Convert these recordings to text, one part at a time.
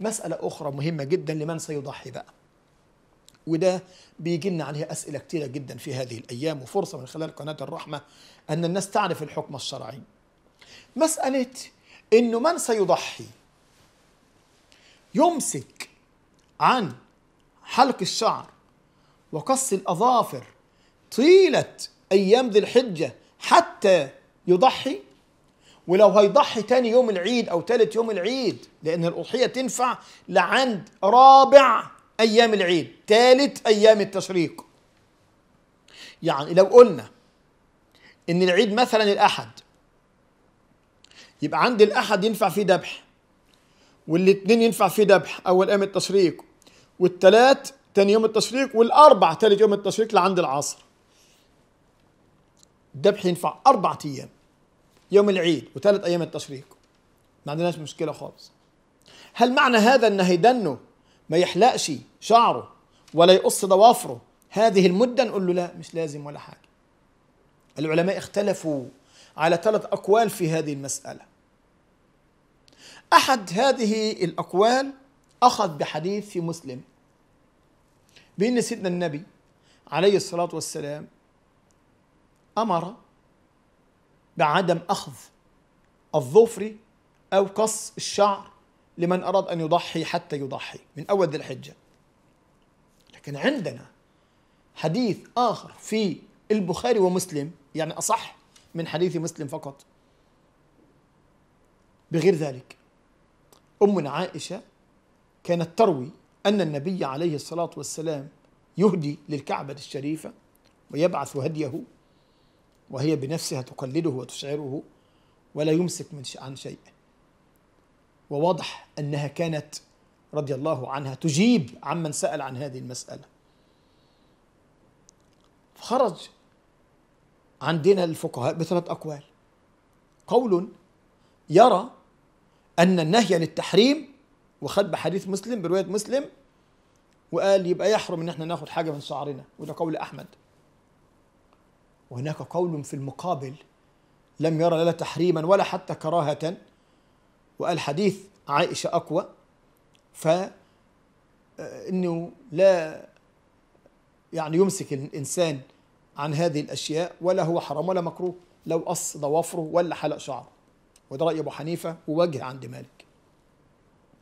مسألة أخرى مهمة جدا لمن سيضحي بقى وده بيجي لنا عليها أسئلة كتيرة جدا في هذه الأيام وفرصة من خلال قناة الرحمة أن الناس تعرف الحكم الشرعي مسألة أنه من سيضحي يمسك عن حلق الشعر وقص الأظافر طيلة أيام ذي الحجة حتى يضحي ولو هيضحي تاني يوم العيد او تالت يوم العيد لان الاضحيه تنفع لعند رابع ايام العيد تالت ايام التشريق يعني لو قلنا ان العيد مثلا الاحد يبقى عند الاحد ينفع فيه ذبح والاثنين ينفع فيه ذبح اول ايام التشريق والثلاث تاني يوم التشريق والاربع تالت يوم التشريق لعند العصر الذبح ينفع اربع ايام يوم العيد وثلاث ايام التشريق ما عندناش مشكله خالص هل معنى هذا ان هيدنه ما يحلقش شعره ولا يقص ضوافره هذه المده نقول له لا مش لازم ولا حاجه العلماء اختلفوا على ثلاث اقوال في هذه المساله احد هذه الاقوال اخذ بحديث في مسلم بان سيدنا النبي عليه الصلاه والسلام امر بعدم أخذ الظفر أو قص الشعر لمن أراد أن يضحي حتى يضحي من أول ذي الحجة لكن عندنا حديث آخر في البخاري ومسلم يعني أصح من حديث مسلم فقط بغير ذلك أمنا عائشة كانت تروي أن النبي عليه الصلاة والسلام يهدي للكعبة الشريفة ويبعث هديه وهي بنفسها تقلده وتشعره ولا يمسك من عن شيء وواضح أنها كانت رضي الله عنها تجيب عمن سأل عن هذه المسألة فخرج عندنا الفقهاء بثلاث أقوال قول يرى أن النهي عن التحريم وخد بحديث مسلم برواية مسلم وقال يبقى يحرم إن احنا ناخد حاجة من شعرنا وده قول أحمد وهناك قول في المقابل لم يرى لا تحريما ولا حتى كراهة والحديث عائشة أقوى فإنه آه، لا يعني يمسك الإنسان عن هذه الأشياء ولا هو حرام ولا مكروه لو قص ضوافره ولا حلق شعره وده رأي أبو حنيفة ووجه عند مالك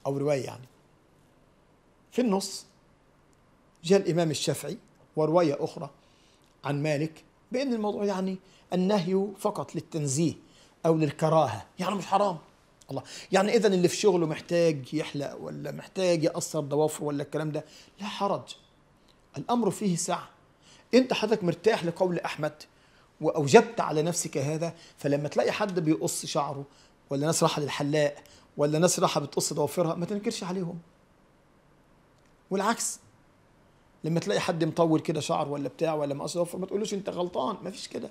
أو رواية يعني في النص جاء الإمام الشافعي ورواية أخرى عن مالك بأن الموضوع يعني النهي فقط للتنزيه أو للكراهة يعني مش حرام الله يعني إذا اللي في شغله محتاج يحلق ولا محتاج يأثر ضوافره ولا الكلام ده لا حرج الأمر فيه سعة أنت حضرتك مرتاح لقول أحمد وأوجبت على نفسك هذا فلما تلاقي حد بيقص شعره ولا ناس راحة للحلاق ولا ناس راحة بتقص ضوافرها ما تنكرش عليهم والعكس لما تلاقي حد مطول كده شعر ولا بتاع ولا مقصر ما تقولوش انت غلطان ما فيش كده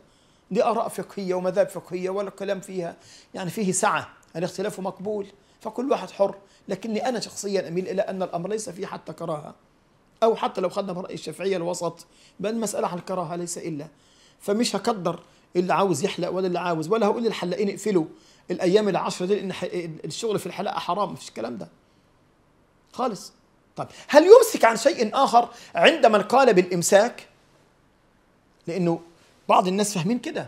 دي اراء فقهيه ومذاهب فقهيه ولا كلام فيها يعني فيه سعه الاختلاف مقبول فكل واحد حر لكني انا شخصيا اميل الى ان الامر ليس فيه حتى كراهه او حتى لو خدنا براي راي الشافعيه الوسط بل المساله عن الكراهه ليس الا فمش هقدر اللي عاوز يحلق ولا اللي عاوز ولا هقول للحلاقين اقفلوا الايام العشره دي لان الشغل في الحلاقه حرام مفيش الكلام ده خالص طيب هل يمسك عن شيء آخر عند من قال بالإمساك لأنه بعض الناس فاهمين كده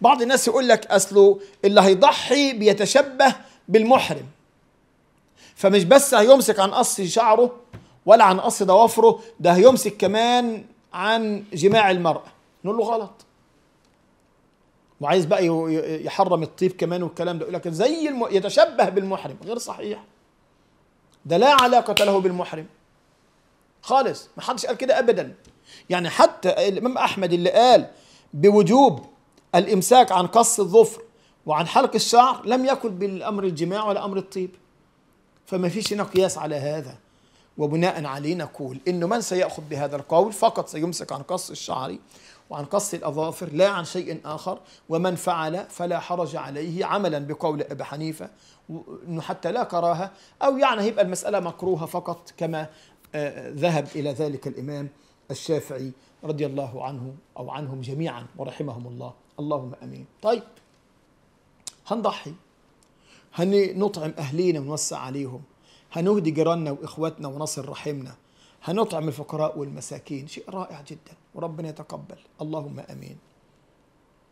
بعض الناس يقول لك أصله اللي هيضحي بيتشبه بالمحرم فمش بس هيمسك عن قص شعره ولا عن قص ضوافره ده هيمسك كمان عن جماع المرأة نقول له غلط وعايز بقى يحرم الطيب كمان والكلام ده يقول لك زي الم... يتشبه بالمحرم غير صحيح ده لا علاقة له بالمحرم خالص ما حدش قال كده أبدا يعني حتى الإمام أحمد اللي قال بوجوب الإمساك عن قص الظفر وعن حلق الشعر لم يكن بالأمر الجماع ولا أمر الطيب فما فيش هنا قياس على هذا وبناء عليه نقول انه من سيأخذ بهذا القول فقط سيمسك عن قص الشعر وعن قص الأظافر لا عن شيء آخر ومن فعل فلا حرج عليه عملا بقول أبي حنيفة أنه حتى لا كراهة أو يعني هيبقى المسألة مكروهة فقط كما آه، ذهب إلى ذلك الإمام الشافعي رضي الله عنه أو عنهم جميعا ورحمهم الله اللهم أمين طيب هنضحي هنطعم أهلينا ونوسع عليهم هنهدي جيراننا وإخواتنا ونصل رحمنا هنطعم الفقراء والمساكين شيء رائع جدا وربنا يتقبل اللهم امين